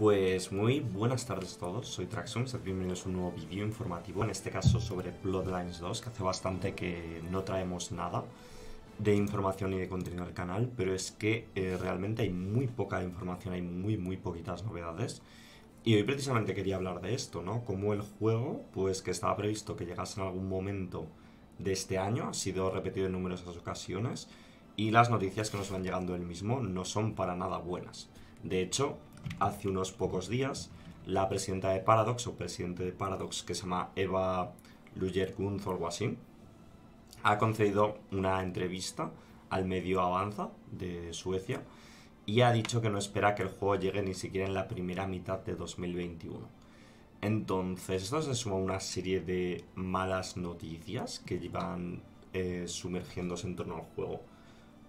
Pues muy buenas tardes a todos, soy Traxxon, bienvenidos a un nuevo vídeo informativo, en este caso sobre Bloodlines 2, que hace bastante que no traemos nada de información y de contenido al canal, pero es que eh, realmente hay muy poca información, hay muy muy poquitas novedades. Y hoy precisamente quería hablar de esto, ¿no? Como el juego, pues que estaba previsto que llegase en algún momento de este año, ha sido repetido en numerosas ocasiones, y las noticias que nos van llegando del mismo no son para nada buenas. De hecho, hace unos pocos días, la presidenta de Paradox, o presidente de Paradox, que se llama Eva luyer o algo así, ha concedido una entrevista al medio Avanza de Suecia y ha dicho que no espera que el juego llegue ni siquiera en la primera mitad de 2021. Entonces, esto se suma a una serie de malas noticias que llevan eh, sumergiéndose en torno al juego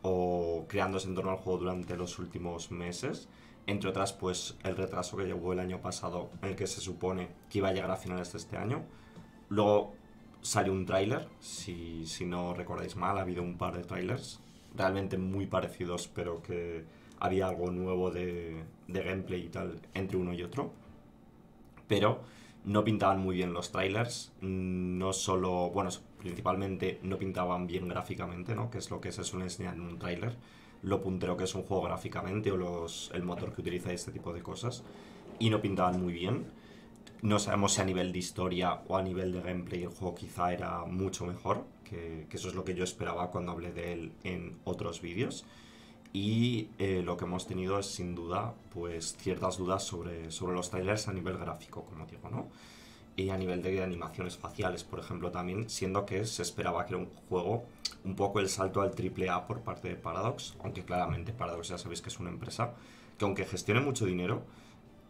o creándose en torno al juego durante los últimos meses entre otras pues el retraso que llegó el año pasado el que se supone que iba a llegar a finales de este año. Luego salió un tráiler, si, no recordáis mal, ha habido un par de trailers realmente muy parecidos pero que había algo nuevo de, gameplay y tal entre uno y otro. Pero no pintaban muy bien los trailers, no solo, bueno, principalmente no pintaban bien gráficamente, ¿no? Que es lo que se suele enseñar en un tráiler lo puntero que es un juego gráficamente o los, el motor que utiliza y este tipo de cosas. Y no pintaban muy bien. No sabemos si a nivel de historia o a nivel de gameplay el juego quizá era mucho mejor, que, eso es lo que yo esperaba cuando hablé de él en otros vídeos. Y eh, lo que hemos tenido es sin duda pues ciertas dudas sobre, sobre los trailers a nivel gráfico, como digo, ¿no? y a nivel de animaciones faciales, por ejemplo, también, siendo que se esperaba que era un juego un poco el salto al AAA por parte de Paradox, aunque claramente Paradox ya sabéis que es una empresa que aunque gestione mucho dinero,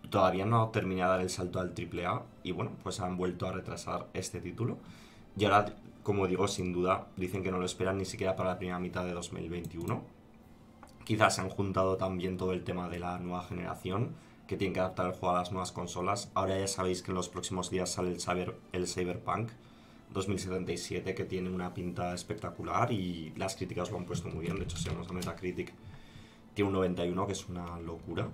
todavía no ha terminado de dar el salto al AAA y bueno, pues han vuelto a retrasar este título. Y ahora, como digo, sin duda, dicen que no lo esperan ni siquiera para la primera mitad de 2021. Quizás se han juntado también todo el tema de la nueva generación, que tienen que adaptar el juego a las nuevas consolas. Ahora ya sabéis que en los próximos días sale el, cyber, el Cyberpunk 2077, que tiene una pinta espectacular y las críticas lo han puesto muy bien. De hecho, si vamos a Metacritic, tiene un 91, que es una locura.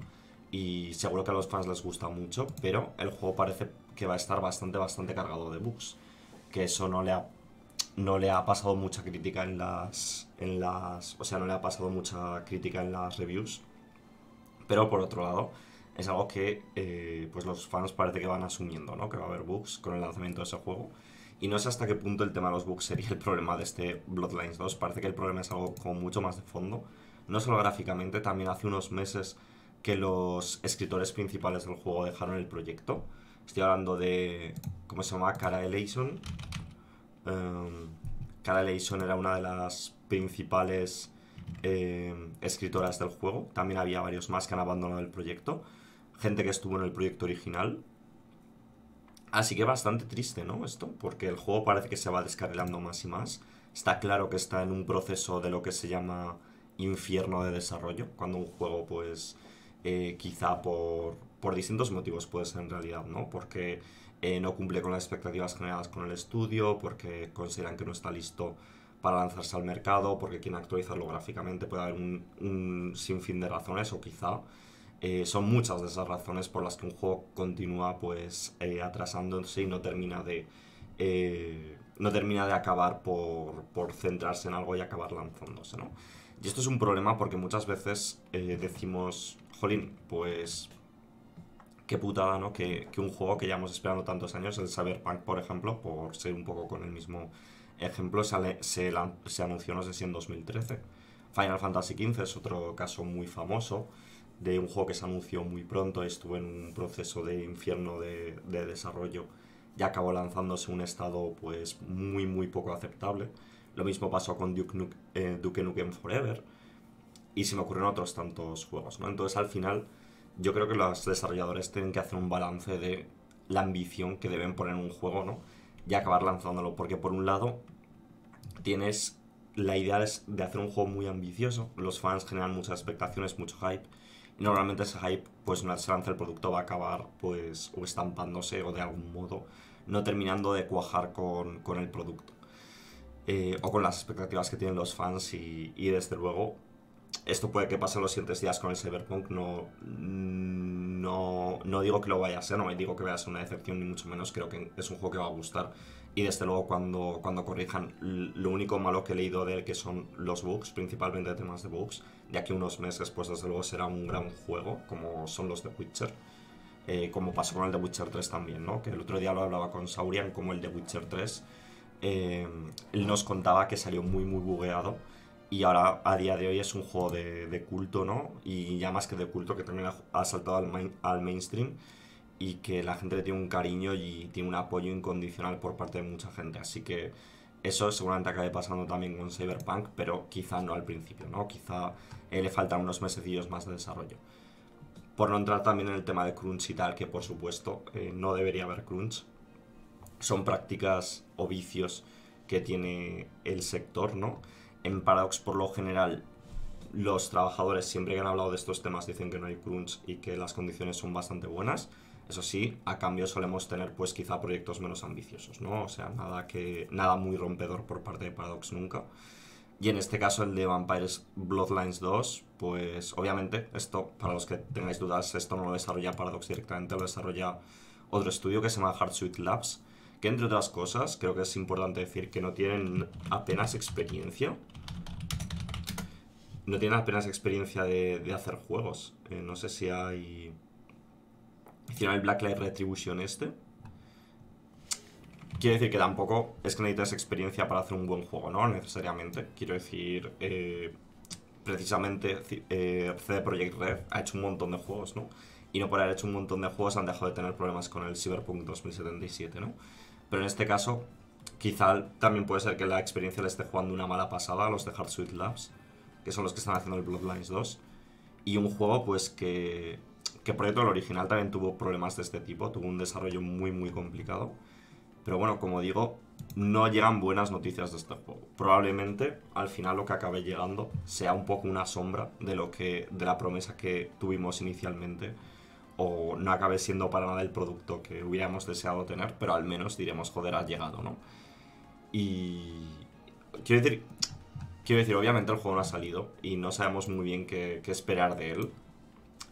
Y seguro que a los fans les gusta mucho, pero el juego parece que va a estar bastante, bastante cargado de bugs. Que eso no le ha, no le ha pasado mucha crítica en las, en las... O sea, no le ha pasado mucha crítica en las reviews. Pero por otro lado, es algo que eh, pues los fans parece que van asumiendo, ¿no? Que va a haber bugs con el lanzamiento de ese juego. Y no sé hasta qué punto el tema de los bugs sería el problema de este Bloodlines 2. Parece que el problema es algo como mucho más de fondo. No solo gráficamente, también hace unos meses que los escritores principales del juego dejaron el proyecto. Estoy hablando de. ¿Cómo se llama? Cara Eleison. Em, Cara Eleison era una de las principales em, escritoras del juego. También había varios más que han abandonado el proyecto gente que estuvo en el proyecto original. Así que bastante triste, ¿no? Esto, porque el juego parece que se va descarrilando más y más. Está claro que está en un proceso de lo que se llama infierno de desarrollo, cuando un juego, pues, eh, quizá por, por distintos motivos puede ser en realidad, ¿no? Porque eh, no cumple con las expectativas generadas con el estudio, porque consideran que no está listo para lanzarse al mercado, porque quieren actualizarlo gráficamente, puede haber un, un sinfín de razones, o quizá eh, son muchas de esas razones por las que un juego continúa pues eh, atrasándose y no termina de eh, no termina de acabar por, por, centrarse en algo y acabar lanzándose, ¿no? Y esto es un problema porque muchas veces decimos, jolín, pues qué putada, ¿no? Que, que un juego que llevamos esperando tantos años, el Cyberpunk, por ejemplo, por ser un poco con el mismo ejemplo, sale, se, se anunció, no sé si en 2013. Final Fantasy XV es otro caso muy famoso de un juego que se anunció muy pronto, estuvo en un proceso de infierno de, desarrollo y acabó lanzándose en un estado pues muy muy poco aceptable. Lo mismo pasó con Duke, eh, Nukem Forever y se me ocurren otros tantos juegos, Entonces al final yo creo que los desarrolladores tienen que hacer un balance de la ambición que deben poner en un juego, ¿no? Y acabar lanzándolo, porque por un lado tienes la idea de hacer un juego muy ambicioso, los fans generan muchas expectaciones, mucho hype, normalmente ese hype, pues una vez se lanza el producto, va a acabar pues o estampándose o de algún modo no terminando de cuajar con, el producto. Eh, o con las expectativas que tienen los fans y, desde luego esto puede que pase los siguientes días con el Cyberpunk. No, no, no digo que lo vaya a ser, no me digo que vaya a ser una decepción ni mucho menos, creo que es un juego que va a gustar y desde luego cuando, cuando corrijan, lo único malo que he leído de él, que son los bugs, principalmente temas de bugs, de aquí unos meses, pues desde luego será un gran juego, como son los de Witcher. Eh, como pasó con el de Witcher 3 también, ¿no? Que el otro día lo hablaba con Saurian, como el de Witcher 3. Eh, él nos contaba que salió muy, muy bugueado. Y ahora, a día de hoy, es un juego de, culto, ¿no? Y ya más que de culto, que también ha, saltado al, al mainstream y que la gente le tiene un cariño y tiene un apoyo incondicional por parte de mucha gente. Así que eso seguramente acabe pasando también con Cyberpunk, pero quizá no al principio, ¿no? Quizá eh, le faltan unos mesecillos más de desarrollo. Por no entrar también en el tema de crunch y tal, que por supuesto eh, no debería haber crunch. Son prácticas o vicios que tiene el sector, ¿no? En Paradox, por lo general, los trabajadores siempre que han hablado de estos temas dicen que no hay crunch y que las condiciones son bastante buenas. Eso sí, a cambio solemos tener pues quizá proyectos menos ambiciosos, ¿no? O sea, nada, que, nada muy rompedor por parte de Paradox nunca. Y en este caso el de Vampires Bloodlines 2, pues obviamente esto, para los que tengáis dudas, esto no lo desarrolla Paradox directamente, lo desarrolla otro estudio que se llama Hardsuit Labs, que entre otras cosas, creo que es importante decir que no tienen apenas experiencia. No tienen apenas experiencia de, hacer juegos. Eh, no sé si hay... Hicieron el Blacklight Retribution este. Quiero decir que tampoco es que necesitas experiencia para hacer un buen juego, ¿no? Necesariamente. Quiero decir, eh, precisamente eh, CD Projekt Red ha hecho un montón de juegos, ¿no? Y no por haber hecho un montón de juegos han dejado de tener problemas con el Cyberpunk 2077, ¿no? Pero en este caso, quizá también puede ser que la experiencia le esté jugando una mala pasada a los de Hard Labs, que son los que están haciendo el Bloodlines 2. Y un juego, pues, que que por cierto, el original también tuvo problemas de este tipo, tuvo un desarrollo muy, muy complicado. Pero bueno, como digo, no llegan buenas noticias de este juego. Probablemente al final lo que acabe llegando sea un poco una sombra de lo que de la promesa que tuvimos inicialmente o no acabe siendo para nada el producto que hubiéramos deseado tener, pero al menos diremos, joder, ha llegado, ¿no? Y quiero decir, obviamente el juego no ha salido y no sabemos muy bien qué, qué esperar de él.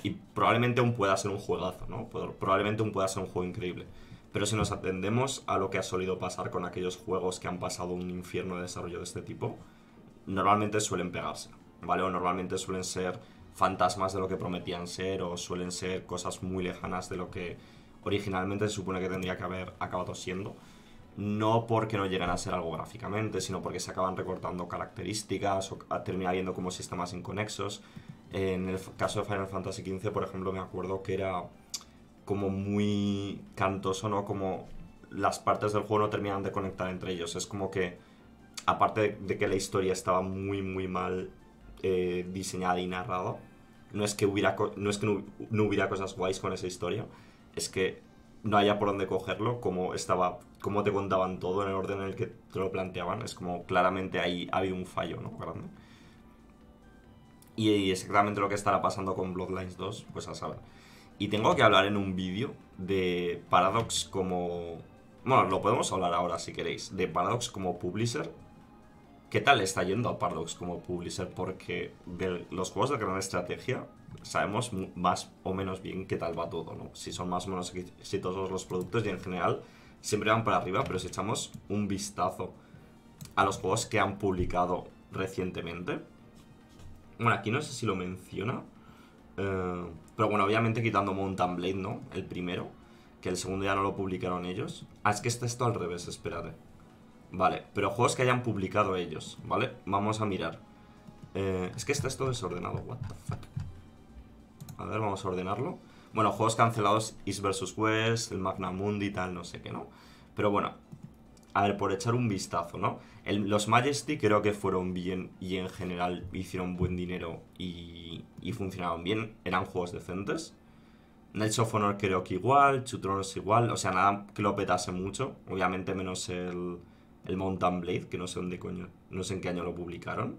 Y probablemente aún pueda ser un juegazo, ¿no? Probablemente aún pueda ser un juego increíble. Pero si nos atendemos a lo que ha solido pasar con aquellos juegos que han pasado un infierno de desarrollo de este tipo, normalmente suelen pegarse, ¿vale? O normalmente suelen ser fantasmas de lo que prometían ser o suelen ser cosas muy lejanas de lo que originalmente se supone que tendría que haber acabado siendo. No porque no llegan a ser algo gráficamente, sino porque se acaban recortando características o termina viendo como sistemas inconexos. En el caso de Final Fantasy XV, por ejemplo, me acuerdo que era como muy cantoso, ¿no? Como las partes del juego no terminaban de conectar entre ellos. Es como que, aparte de que la historia estaba muy, muy mal eh, diseñada y narrada, no es que, hubiera, no, es que no, hubiera cosas guays con esa historia, es que no haya por dónde cogerlo, como estaba, como te contaban todo en el orden en el que te lo planteaban, es como claramente ahí había un fallo, ¿no? y exactamente lo que estará pasando con Bloodlines 2, pues a saber. Y tengo que hablar en un vídeo de Paradox como... Bueno, lo podemos hablar ahora si queréis. De Paradox como publisher. ¿Qué tal está yendo a Paradox como publisher? Porque de los juegos de gran estrategia sabemos más o menos bien qué tal va todo, ¿no? Si son más o menos exitosos los productos y en general siempre van para arriba, pero si echamos un vistazo a los juegos que han publicado recientemente, bueno, aquí no sé si lo menciona. Eh, pero bueno, obviamente quitando Mountain Blade, ¿no? El primero. Que el segundo ya no lo publicaron ellos. Ah, es que este está esto al revés, espérate. Vale, pero juegos que hayan publicado ellos, ¿vale? Vamos a mirar. Eh, es que está esto desordenado, what the fuck. A ver, vamos a ordenarlo. Bueno, juegos cancelados, East vs. West, el Magna Mundi y tal, no sé qué, ¿no? Pero bueno, a ver, por echar un vistazo, ¿no? los Majesty creo que fueron bien y en general hicieron buen dinero y, y funcionaron bien, eran juegos decentes. Knights of Honor creo que igual, Chutronos igual, o sea, nada que lo petase mucho, obviamente menos el, Mountain Blade, que no sé dónde coño, no sé en qué año lo publicaron.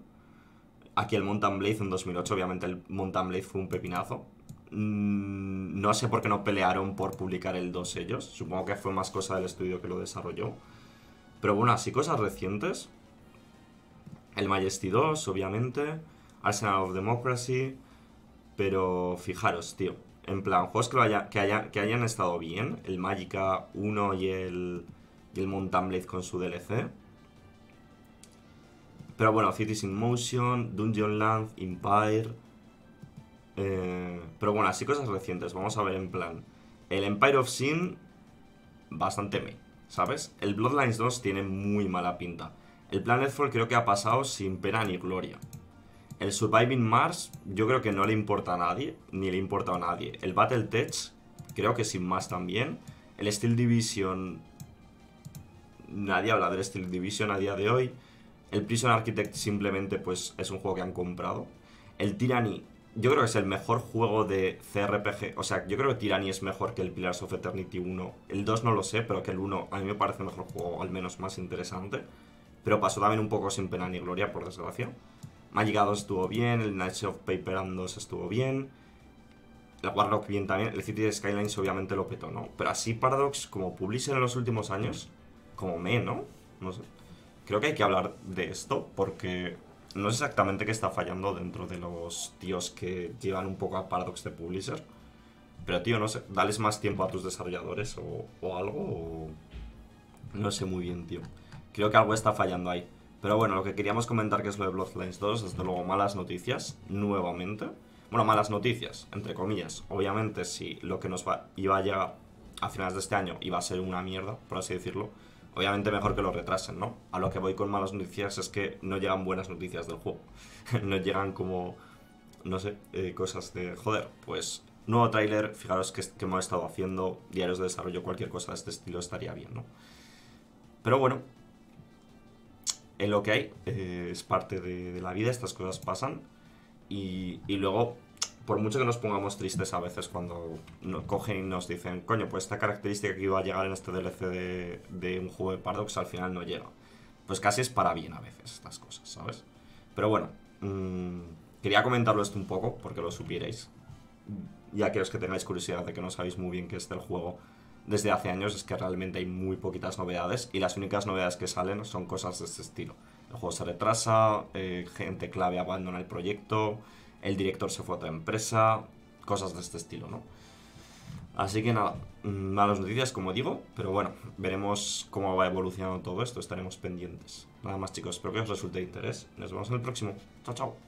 Aquí el Mountain Blade en 2008, obviamente el Mountain Blade fue un pepinazo. Mm, no sé por qué no pelearon por publicar el dos ellos, supongo que fue más cosa del estudio que lo desarrolló. Pero bueno, así cosas recientes. El Majesty 2, obviamente. Arsenal of Democracy. Pero fijaros, tío. En plan, juegos que, que, hayan estado bien. El Magica 1 y el, y Mountain Blade con su DLC. Pero bueno, Cities in Motion, Dungeon Land, Empire. Eh, pero bueno, así cosas recientes. Vamos a ver en plan. El Empire of Sin, bastante me. ¿sabes? El Bloodlines 2 tiene muy mala pinta. El Planetfall creo que ha pasado sin pena ni gloria. El Surviving Mars yo creo que no le importa a nadie, ni le importa a nadie. El Battletech creo que sin más también. El Steel Division... Nadie habla del Steel Division a día de hoy. El Prison Architect simplemente pues es un juego que han comprado. El Tyranny yo creo que es el mejor juego de CRPG. O sea, yo creo que Tyranny es mejor que el Pillars of Eternity 1. El 2 no lo sé, pero que el 1 a mí me parece el mejor juego, al menos más interesante. Pero pasó también un poco sin pena ni gloria, por desgracia. Magic 2 estuvo bien, el Knights of Paper and 2 estuvo bien. La Warlock bien también, el City Skylines obviamente lo petó, ¿no? Pero así Paradox, como publisher en los últimos años, como me, ¿no? No sé. Creo que hay que hablar de esto porque no sé exactamente qué está fallando dentro de los tíos que llevan un poco a Paradox de Publisher. Pero, tío, no sé, dales más tiempo a tus desarrolladores o, algo, No sé muy bien, tío. Creo que algo está fallando ahí. Pero bueno, lo que queríamos comentar que es lo de Bloodlines 2, desde luego malas noticias, nuevamente. Bueno, malas noticias, entre comillas. Obviamente, si lo que nos va, iba a llegar a finales de este año iba a ser una mierda, por así decirlo, Obviamente mejor que lo retrasen, ¿no? A lo que voy con malas noticias es que no llegan buenas noticias del juego. no llegan como, no sé, eh, cosas de, joder, pues nuevo tráiler, fijaros que, que, hemos estado haciendo diarios de desarrollo, cualquier cosa de este estilo estaría bien, ¿no? Pero bueno, en lo que hay, eh, es parte de, la vida, estas cosas pasan. Y, y luego por mucho que nos pongamos tristes a veces cuando nos cogen y nos dicen, coño, pues esta característica que iba a llegar en este DLC de, un juego de Paradox al final no llega. Pues casi es para bien a veces estas cosas, ¿sabes? Pero bueno, mm, quería comentarlo esto un poco porque lo supierais. Ya que que tengáis curiosidad de que no sabéis muy bien qué es del juego desde hace años, es que realmente hay muy poquitas novedades y las únicas novedades que salen son cosas de este estilo. El juego se retrasa, eh, gente clave abandona el proyecto, el director se fue a otra empresa, cosas de este estilo, ¿no? Así que nada, mm, malas noticias como digo, pero bueno, veremos cómo va evolucionando todo esto, estaremos pendientes. Nada más chicos, espero que os resulte de interés. Nos vemos en el próximo. Chao, chao.